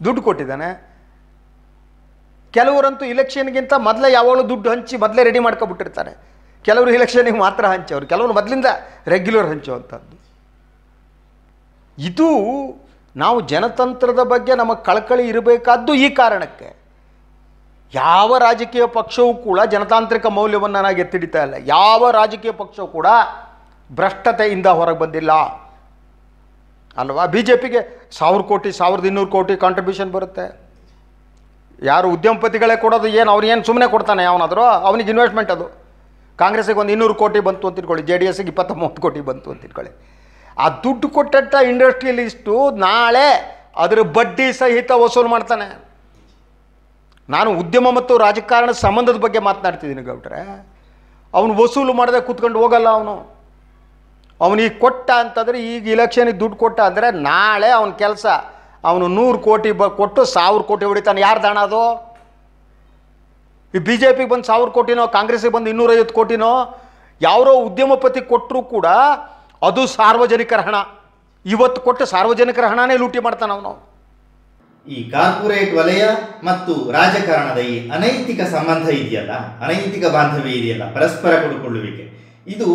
ದುಡ್ಡು ಕೊಟ್ಟಿದ್ದಾನೆ ಕೆಲವರಂತೂ ಇಲೆಕ್ಷನ್ಗಿಂತ ಮೊದಲೇ ಯಾವಾಗಲೂ ದುಡ್ಡು ಹಂಚಿ ಮೊದಲೇ ರೆಡಿ ಮಾಡ್ಕೊಬಿಟ್ಟಿರ್ತಾರೆ ಕೆಲವರು ಇಲೆಕ್ಷನಿಗೆ ಮಾತ್ರ ಹಂಚವ್ರು ಕೆಲವರು ಮೊದಲಿಂದ ರೆಗ್ಯುಲರ್ ಹಂಚುವಂಥದ್ದು ಇದು ನಾವು ಜನತಂತ್ರದ ಬಗ್ಗೆ ನಮಗೆ ಕಳಕಳಿ ಇರಬೇಕಾದ್ದು ಈ ಕಾರಣಕ್ಕೆ ಯಾವ ರಾಜಕೀಯ ಪಕ್ಷವೂ ಕೂಡ ಜನತಾಂತ್ರಿಕ ಮೌಲ್ಯವನ್ನು ನಾನು ಎತ್ತಿಡಿತಾ ಇಲ್ಲ ಯಾವ ರಾಜಕೀಯ ಪಕ್ಷವೂ ಕೂಡ ಭ್ರಷ್ಟತೆಯಿಂದ ಹೊರಗೆ ಬಂದಿಲ್ಲ ಅಲ್ವಾ ಬಿ ಜೆ ಪಿಗೆ ಸಾವಿರ ಕೋಟಿ ಸಾವಿರದ ಇನ್ನೂರು ಕೋಟಿ ಕಾಂಟ್ರಿಬ್ಯೂಷನ್ ಬರುತ್ತೆ ಯಾರು ಉದ್ಯಮಪತಿಗಳೇ ಕೊಡೋದು ಏನು ಅವ್ರು ಏನು ಸುಮ್ಮನೆ ಕೊಡ್ತಾನೆ ಯಾವನಾದರೂ ಅವನಿಗೆ ಇನ್ವೆಸ್ಟ್ಮೆಂಟ್ ಅದು ಕಾಂಗ್ರೆಸ್ಗೆ ಒಂದು ಇನ್ನೂರು ಕೋಟಿ ಬಂತು ಅಂತ ಇಟ್ಕೊಳ್ಳಿ ಜೆ ಡಿ ಎಸ್ಸಿಗೆ ಇಪ್ಪತ್ತ ಕೋಟಿ ಬಂತು ಅಂತ ಇಟ್ಕೊಳ್ಳಿ ಆ ದುಡ್ಡು ಕೊಟ್ಟಂಥ ಇಂಡಸ್ಟ್ರಿಯಲಿಸ್ಟು ನಾಳೆ ಅದರ ಬಡ್ಡಿ ಸಹಿತ ವಸೂಲು ಮಾಡ್ತಾನೆ ನಾನು ಉದ್ಯಮ ಮತ್ತು ರಾಜಕಾರಣ ಸಂಬಂಧದ ಬಗ್ಗೆ ಮಾತನಾಡ್ತಿದ್ದೀನಿ ಗೌಟ್ರೆ ಅವನು ವಸೂಲು ಮಾಡದೆ ಕೂತ್ಕೊಂಡು ಹೋಗಲ್ಲ ಅವನು ಅವನಿಗೆ ಕೊಟ್ಟ ಅಂತಂದರೆ ಈಗ ಇಲೆಕ್ಷನಿಗೆ ದುಡ್ಡು ಕೊಟ್ಟ ಅಂದರೆ ನಾಳೆ ಅವನ ಕೆಲಸ ಅವನು ನೂರು ಕೋಟಿ ಬ ಕೊಟ್ಟು ಸಾವಿರ ಕೋಟಿ ಹೊಡಿತಾನೆ ಯಾರು ದಾಣ ಅದು ಈ ಬಿ ಜೆ ಪಿಗೆ ಬಂದು ಸಾವಿರ ಕೋಟಿನೋ ಕಾಂಗ್ರೆಸ್ಸಿಗೆ ಬಂದು ಇನ್ನೂರೈವತ್ತು ಕೋಟಿನೋ ಯಾರೋ ಉದ್ಯಮಪತಿ ಕೊಟ್ಟರೂ ಕೂಡ ಅದು ಸಾರ್ವಜನಿಕರ ಹಣ ಇವತ್ತು ಕೊಟ್ಟು ಸಾರ್ವಜನಿಕರ ಹಣನೇ ಲೂಟಿ ಮಾಡ್ತಾನೆ ಅವನು ಈ ಕಾರ್ಪೊರೇಟ್ ವಲಯ ಮತ್ತು ರಾಜಕಾರಣದ ಈ ಅನೈತಿಕ ಸಂಬಂಧ ಇದೆಯಲ್ಲ ಅನೈತಿಕ ಬಾಂಧವ್ಯ ಇದೆಯಲ್ಲ ಪರಸ್ಪರ ಕೊಡುಕೊಳ್ಳುವಿಕೆ ಇದು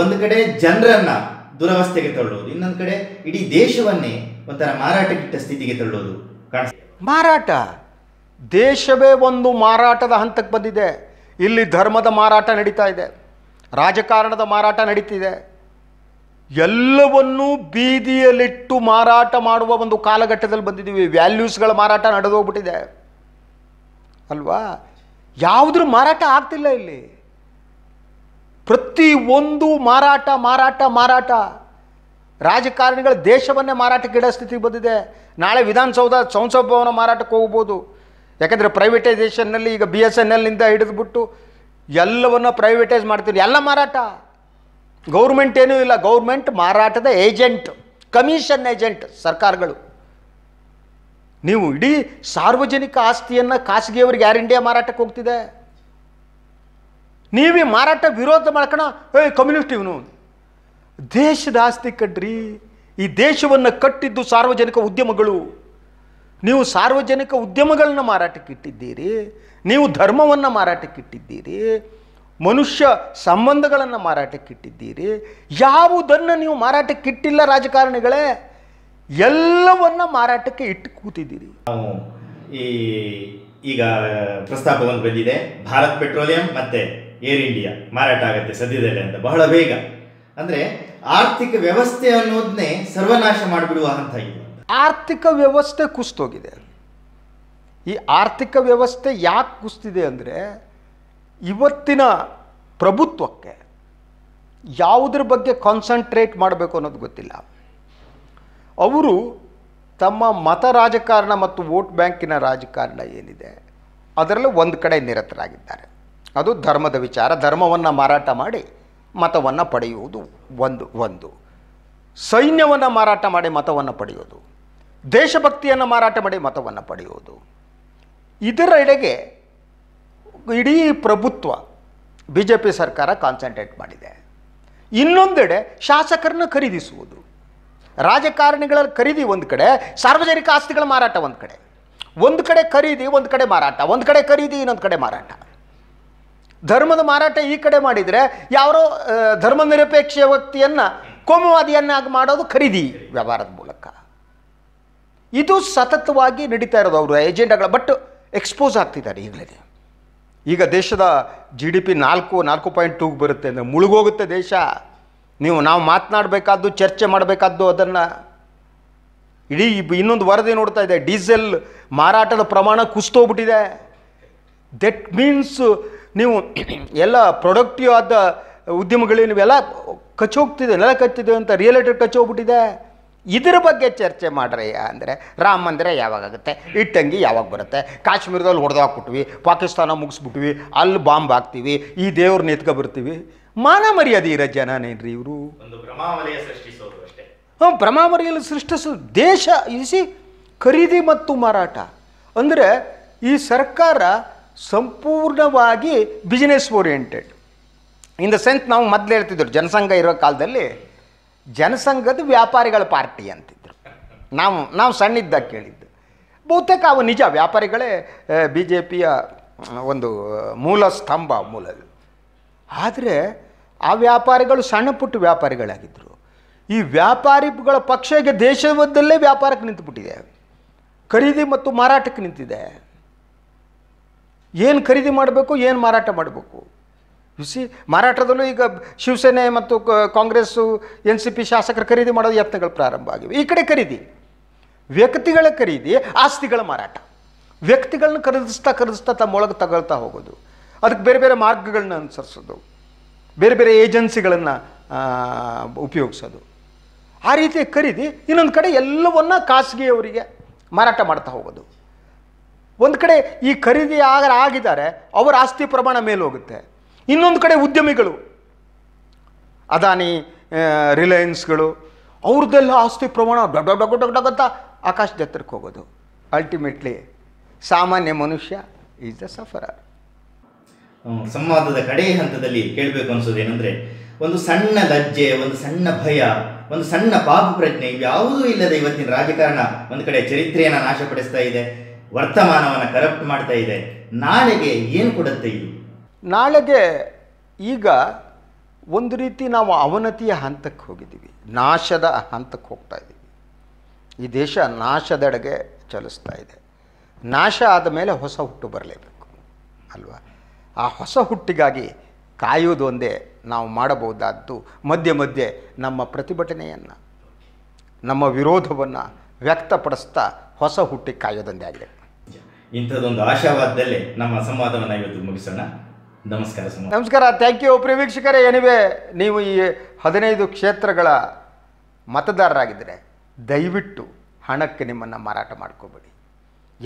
ಒಂದು ಕಡೆ ಜನರನ್ನ ದುರವಸ್ಥೆಗೆ ತಳ್ಳೋದು ಇನ್ನೊಂದು ಕಡೆ ಇಡೀ ದೇಶವನ್ನೇ ಒಂಥರ ಮಾರಾಟಕ್ಕಿಟ್ಟ ಸ್ಥಿತಿಗೆ ತಳ್ಳೋದು ಮಾರಾಟ ದೇಶವೇ ಒಂದು ಮಾರಾಟದ ಹಂತಕ್ಕೆ ಬಂದಿದೆ ಇಲ್ಲಿ ಧರ್ಮದ ಮಾರಾಟ ನಡೀತಾ ಇದೆ ರಾಜಕಾರಣದ ಮಾರಾಟ ನಡೀತಿದೆ ಎಲ್ಲವನ್ನೂ ಬೀದಿಯಲ್ಲಿಟ್ಟು ಮಾರಾಟ ಮಾಡುವ ಒಂದು ಕಾಲಘಟ್ಟದಲ್ಲಿ ಬಂದಿದ್ದೀವಿ ವ್ಯಾಲ್ಯೂಸ್ಗಳ ಮಾರಾಟ ನಡೆದು ಹೋಗ್ಬಿಟ್ಟಿದೆ ಅಲ್ವಾ ಯಾವುದ್ರ ಮಾರಾಟ ಆಗ್ತಿಲ್ಲ ಇಲ್ಲಿ ಪ್ರತಿ ಒಂದು ಮಾರಾಟ ಮಾರಾಟ ಮಾರಾಟ ರಾಜಕಾರಣಿಗಳ ದೇಶವನ್ನೇ ಮಾರಾಟಕ್ಕಿಡೋ ಸ್ಥಿತಿಗೆ ಬಂದಿದೆ ನಾಳೆ ವಿಧಾನಸೌಧ ಸಂಸತ್ ಭವನ ಮಾರಾಟಕ್ಕೆ ಹೋಗ್ಬೋದು ಯಾಕಂದರೆ ಪ್ರೈವೇಟೈಸೇಷನ್ನಲ್ಲಿ ಈಗ ಬಿ ಎಸ್ ಎನ್ ಎಲ್ನಿಂದ ಹಿಡಿದುಬಿಟ್ಟು ಎಲ್ಲವನ್ನು ಪ್ರೈವೇಟೈಸ್ ಮಾಡ್ತೀವಿ ಎಲ್ಲ ಮಾರಾಟ ಗೌರ್ಮೆಂಟ್ ಏನೂ ಇಲ್ಲ ಗೌರ್ಮೆಂಟ್ ಮಾರಾಟದ ಏಜೆಂಟ್ ಕಮಿಷನ್ ಏಜೆಂಟ್ ಸರ್ಕಾರಗಳು ನೀವು ಇಡೀ ಸಾರ್ವಜನಿಕ ಆಸ್ತಿಯನ್ನು ಖಾಸಗಿಯವ್ರಿಗೆ ಯಾರು ಇಂಡಿಯಾ ಮಾರಾಟಕ್ಕೆ ಹೋಗ್ತಿದೆ ನೀವೇ ಮಾರಾಟ ವಿರೋಧ ಮಾಡ್ಕೋಣ ಏಯ್ ಕಮ್ಯುನಿಸ್ಟ್ ಇವನು ದೇಶದ ಆಸ್ತಿ ಕಟ್ಟ್ರಿ ಈ ದೇಶವನ್ನು ಕಟ್ಟಿದ್ದು ಸಾರ್ವಜನಿಕ ಉದ್ಯಮಗಳು ನೀವು ಸಾರ್ವಜನಿಕ ಉದ್ಯಮಗಳನ್ನ ಮಾರಾಟಕ್ಕಿಟ್ಟಿದ್ದೀರಿ ನೀವು ಧರ್ಮವನ್ನು ಮಾರಾಟಕ್ಕಿಟ್ಟಿದ್ದೀರಿ ಮನುಷ್ಯ ಸಂಬಂಧಗಳನ್ನು ಮಾರಾಟಕ್ಕಿಟ್ಟಿದ್ದೀರಿ ಯಾವುದನ್ನು ನೀವು ಮಾರಾಟಕ್ಕಿಟ್ಟಿಲ್ಲ ರಾಜಕಾರಣಿಗಳೇ ಎಲ್ಲವನ್ನ ಮಾರಾಟಕ್ಕೆ ಇಟ್ಟು ಕೂತಿದ್ದೀರಿ ಈ ಈಗ ಪ್ರಸ್ತಾಪ ಒಂದು ಬಂದಿದೆ ಭಾರತ್ ಪೆಟ್ರೋಲಿಯಂ ಮತ್ತೆ ಏರ್ ಇಂಡಿಯಾ ಮಾರಾಟ ಆಗುತ್ತೆ ಸದ್ಯದಲ್ಲೇ ಅಂತ ಬಹಳ ಬೇಗ ಅಂದ್ರೆ ಆರ್ಥಿಕ ವ್ಯವಸ್ಥೆ ಅನ್ನೋದನ್ನೇ ಸರ್ವನಾಶ ಮಾಡಿಬಿಡುವ ಅಂತ ಆರ್ಥಿಕ ವ್ಯವಸ್ಥೆ ಕುಸ್ತೋಗಿದೆ ಈ ಆರ್ಥಿಕ ವ್ಯವಸ್ಥೆ ಯಾಕೆ ಕುಸ್ತಿದೆ ಅಂದ್ರೆ ಇವತ್ತಿನ ಪ್ರಭುತ್ವಕ್ಕೆ ಯಾವುದ್ರ ಬಗ್ಗೆ ಕಾನ್ಸಂಟ್ರೇಟ್ ಮಾಡಬೇಕು ಅನ್ನೋದು ಗೊತ್ತಿಲ್ಲ ಅವರು ತಮ್ಮ ಮತ ರಾಜಕಾರಣ ಮತ್ತು ವೋಟ್ ಬ್ಯಾಂಕಿನ ರಾಜಕಾರಣ ಏನಿದೆ ಅದರಲ್ಲೂ ಒಂದು ಕಡೆ ನಿರತರಾಗಿದ್ದಾರೆ ಅದು ಧರ್ಮದ ವಿಚಾರ ಧರ್ಮವನ್ನು ಮಾರಾಟ ಮಾಡಿ ಮತವನ್ನು ಪಡೆಯುವುದು ಒಂದು ಒಂದು ಸೈನ್ಯವನ್ನು ಮಾರಾಟ ಮಾಡಿ ಮತವನ್ನು ಪಡೆಯೋದು ದೇಶಭಕ್ತಿಯನ್ನು ಮಾರಾಟ ಮಾಡಿ ಮತವನ್ನು ಪಡೆಯೋದು ಇದರ ಇಡೀ ಪ್ರಭುತ್ವ ಬಿ ಜೆ ಪಿ ಸರ್ಕಾರ ಕಾನ್ಸಂಟ್ರೇಟ್ ಮಾಡಿದೆ ಇನ್ನೊಂದೆಡೆ ಶಾಸಕರನ್ನ ಖರೀದಿಸುವುದು ರಾಜಕಾರಣಿಗಳ ಖರೀದಿ ಒಂದು ಕಡೆ ಸಾರ್ವಜನಿಕ ಆಸ್ತಿಗಳ ಮಾರಾಟ ಒಂದು ಕಡೆ ಒಂದು ಕಡೆ ಖರೀದಿ ಒಂದು ಕಡೆ ಮಾರಾಟ ಒಂದು ಕಡೆ ಖರೀದಿ ಇನ್ನೊಂದು ಕಡೆ ಮಾರಾಟ ಧರ್ಮದ ಮಾರಾಟ ಈ ಕಡೆ ಮಾಡಿದರೆ ಯಾರೋ ಧರ್ಮ ನಿರಪೇಕ್ಷ ವ್ಯಕ್ತಿಯನ್ನು ಕೋಮುವಾದಿಯನ್ನಾಗಿ ಮಾಡೋದು ಖರೀದಿ ವ್ಯವಹಾರದ ಮೂಲಕ ಇದು ಸತತವಾಗಿ ನಡೀತಾ ಇರೋದು ಅವರು ಎಜೆಂಡಾಗಳ ಬಟ್ ಎಕ್ಸ್ಪೋಸ್ ಆಗ್ತಿದ್ದಾರೆ ಈಗಲೇ ಈಗ ದೇಶದ ಜಿ ಡಿ ಪಿ ನಾಲ್ಕು ನಾಲ್ಕು ಪಾಯಿಂಟ್ ಟೂಗೆ ಬರುತ್ತೆ ಅಂದರೆ ಮುಳುಗೋಗುತ್ತೆ ದೇಶ ನೀವು ನಾವು ಮಾತನಾಡಬೇಕಾದ್ದು ಚರ್ಚೆ ಮಾಡಬೇಕಾದ್ದು ಅದನ್ನು ಇಡೀ ಇನ್ನೊಂದು ವರದಿ ನೋಡ್ತಾ ಇದೆ ಡೀಸೆಲ್ ಮಾರಾಟದ ಪ್ರಮಾಣ ಕುಸ್ತೋಗ್ಬಿಟ್ಟಿದೆ ದೆಟ್ ಮೀನ್ಸ್ ನೀವು *clears throat* ಎಲ್ಲ ಪ್ರೊಡಕ್ಟಿವ್ ಆದ ಉದ್ಯಮಗಳು ನೀವೆಲ್ಲ ಕಚ್ಚೋಗ್ತಿದೆ ನೆಲ ಕಚ್ಚಿದೆ ಅಂತ ರಿಯಲ್ ಎಸ್ಟೇಟ್ ಕಚ್ಚೋಗ್ಬಿಟ್ಟಿದೆ ಇದರ ಬಗ್ಗೆ ಚರ್ಚೆ ಮಾಡ್ರಿ ಅಂದರೆ ರಾಮ ಮಂದಿರ ಯಾವಾಗುತ್ತೆ ಇಟ್ಟಂಗಿ ಯಾವಾಗ ಬರುತ್ತೆ ಕಾಶ್ಮೀರದಲ್ಲಿ ಹೊಡೆದಾಕ್ಬಿಟ್ವಿ ಪಾಕಿಸ್ತಾನ ಮುಗಿಸ್ಬಿಟ್ವಿ ಅಲ್ಲಿ ಬಾಂಬ್ ಹಾಕ್ತೀವಿ ಈ ದೇವ್ರನ್ನ ಎತ್ಕೊ ಬರ್ತೀವಿ ಮಾನ ಮರ್ಯಾದೆ ಇರೋ ಜನನೇನ್ರಿ ಇವರು ಹ್ಞೂ ಪ್ರಮಾವರಿಯಲ್ಲಿ ಸೃಷ್ಟಿಸೋದು ದೇಶ ಇಸಿ ಖರೀದಿ ಮತ್ತು ಮಾರಾಟ ಅಂದರೆ ಈ ಸರ್ಕಾರ ಸಂಪೂರ್ಣವಾಗಿ business oriented in the sense ನಾವು ಮೊದಲು ಹೇಳ್ತಿದ್ರು ಜನಸಂಘ ಇರೋ ಕಾಲದಲ್ಲಿ ಜನಸಂಘದ ವ್ಯಾಪಾರಿಗಳ ಪಾರ್ಟಿ ಅಂತಿದ್ರು ನಾವು ನಾವು ಸಣ್ಣಿದ್ದಾಗ ಕೇಳಿದ್ದು ಬಹುತೇಕ ಅವು ನಿಜ ವ್ಯಾಪಾರಿಗಳೇ ಬಿ ಜೆ ಪಿಯ ಒಂದು ಮೂಲ ಸ್ತಂಭ ಮೂಲ ಆದರೆ ಆ ವ್ಯಾಪಾರಿಗಳು ಸಣ್ಣ ಪುಟ್ಟ ವ್ಯಾಪಾರಿಗಳಾಗಿದ್ದರು ಈ ವ್ಯಾಪಾರಿಗಳ ಪಕ್ಷಕ್ಕೆ ದೇಶದಲ್ಲೇ ವ್ಯಾಪಾರಕ್ಕೆ ನಿಂತುಬಿಟ್ಟಿದೆ ಖರೀದಿ ಮತ್ತು ಮಾರಾಟಕ್ಕೆ ನಿಂತಿದೆ ಏನು ಖರೀದಿ ಮಾಡಬೇಕು ಏನು ಮಾರಾಟ ಮಾಡಬೇಕು ಯು ಸಿ ಮಾರಾಟದಲ್ಲೂ ಈಗ ಶಿವಸೇನೆ ಮತ್ತು ಕಾಂಗ್ರೆಸ್ಸು ಎನ್ ಸಿ ಪಿ ಶಾಸಕರ ಖರೀದಿ ಮಾಡೋ ಯತ್ನಗಳು ಪ್ರಾರಂಭ ಆಗಿವೆ ಈ ಕಡೆ ಖರೀದಿ ವ್ಯಕ್ತಿಗಳ ಖರೀದಿ ಆಸ್ತಿಗಳ ಮಾರಾಟ ವ್ಯಕ್ತಿಗಳನ್ನ ಖರೀದಿಸ್ತಾ ಖರೀದಿಸ್ತಾ ತಮ್ಮೊಳಗೆ ತಗೊಳ್ತಾ ಹೋಗೋದು ಅದಕ್ಕೆ ಬೇರೆ ಬೇರೆ ಮಾರ್ಗಗಳನ್ನ ಅನುಸರಿಸೋದು ಬೇರೆ ಬೇರೆ ಏಜೆನ್ಸಿಗಳನ್ನು ಉಪಯೋಗಿಸೋದು ಆ ರೀತಿ ಖರೀದಿ ಇನ್ನೊಂದು ಕಡೆ ಎಲ್ಲವನ್ನ ಖಾಸಗಿಯವರಿಗೆ ಮಾರಾಟ ಮಾಡ್ತಾ ಹೋಗೋದು ಒಂದು ಕಡೆ ಈ ಖರೀದಿ ಆಗ ಆಗಿದ್ದಾರೆ ಅವರ ಆಸ್ತಿ ಪ್ರಮಾಣ ಮೇಲೆ ಹೋಗುತ್ತೆ ಇನ್ನೊಂದು ಕಡೆ ಉದ್ಯಮಿಗಳು ಅದಾನಿ ರಿಲಯನ್ಸ್ಗಳು ಅವ್ರದ್ದೆಲ್ಲ ಆಸ್ತಿ ಪ್ರಮಾಣ ದೊಡ್ಡ ದೊಡ್ಡ ದೊಡ್ಡ ಅಂತ ಆಕಾಶ ಎತ್ತರಕ್ಕೆ ಹೋಗೋದು ಅಲ್ಟಿಮೇಟ್ಲಿ ಸಾಮಾನ್ಯ ಮನುಷ್ಯ ಈಸ್ ದ ಸಫರರ್ ಸಂವಾದದ ಕಡೆಯ ಹಂತದಲ್ಲಿ ಕೇಳಬೇಕು ಅನಿಸೋದು ಏನಂದರೆ ಒಂದು ಸಣ್ಣ ಲಜ್ಜೆ ಒಂದು ಸಣ್ಣ ಭಯ ಒಂದು ಸಣ್ಣ ಪಾಪ ಪ್ರಜ್ಞೆ ಯಾವುದೂ ಇಲ್ಲದೆ ಇವತ್ತಿನ ರಾಜಕಾರಣ ಒಂದು ಕಡೆ ಚರಿತ್ರೆಯನ್ನು ನಾಶಪಡಿಸ್ತಾ ಇದೆ ವರ್ತಮಾನವನ್ನು ಕರಪ್ಟ್ ಮಾಡ್ತಾ ಇದೆ ನಾಳೆಗೆ ಏನು ಕೊಡುತ್ತೆ ಇದು ನಾಳೆಗೆ ಈಗ ಒಂದು ರೀತಿ ನಾವು ಅವನತಿಯ ಹಂತಕ್ಕೆ ಹೋಗಿದ್ದೀವಿ ನಾಶದ ಹಂತಕ್ಕೆ ಹೋಗ್ತಾ ಇದ್ದೀವಿ ಈ ದೇಶ ನಾಶದೆಡೆಗೆ ಚಲಿಸ್ತಾ ಇದೆ ನಾಶ ಆದ ಮೇಲೆ ಹೊಸ ಹುಟ್ಟು ಬರಲೇಬೇಕು ಅಲ್ವಾ ಆ ಹೊಸ ಹುಟ್ಟಿಗಾಗಿ ಕಾಯೋದೊಂದೇ ನಾವು ಮಾಡಬಹುದಾದ್ದು ಮಧ್ಯೆ ಮಧ್ಯೆ ನಮ್ಮ ಪ್ರತಿಭಟನೆಯನ್ನು ನಮ್ಮ ವಿರೋಧವನ್ನು ವ್ಯಕ್ತಪಡಿಸ್ತಾ ಹೊಸ ಹುಟ್ಟಿ ಕಾಯೋದೊಂದೇ ಆಗಲಿ ಇಂಥದ್ದೊಂದು ಆಶಾವಾದದಲ್ಲಿ ನಮ್ಮ ಸಂವಾದವನ್ನು ಇವತ್ತು ಮುಗಿಸೋಣ ನಮಸ್ಕಾರ ನಮಸ್ಕಾರ ಥ್ಯಾಂಕ್ ಯು ಪ್ರಿಯ ಏನಿವೆ ನೀವು ಈ ಹದಿನೈದು ಕ್ಷೇತ್ರಗಳ ಮತದಾರರಾಗಿದ್ದರೆ ದಯವಿಟ್ಟು ಹಣಕ್ಕೆ ನಿಮ್ಮನ್ನು ಮಾರಾಟ ಮಾಡ್ಕೋಬೇಡಿ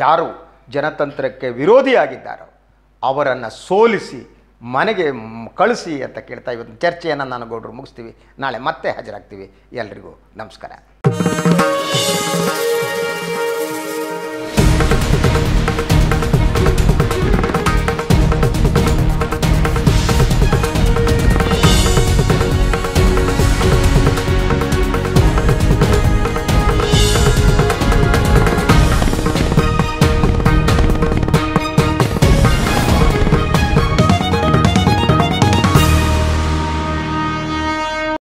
ಯಾರು ಜನತಂತ್ರಕ್ಕೆ ವಿರೋಧಿಯಾಗಿದ್ದಾರೋ ಅವರನ್ನು ಸೋಲಿಸಿ ಮನೆಗೆ ಕಳಿಸಿ ಅಂತ ಕೇಳ್ತಾ ಇವತ್ತು ಚರ್ಚೆಯನ್ನು ನಾನು ಗೌಡ್ರು ಮುಗಿಸ್ತೀವಿ ನಾಳೆ ಮತ್ತೆ ಹಾಜರಾಗ್ತೀವಿ ಎಲ್ರಿಗೂ ನಮಸ್ಕಾರ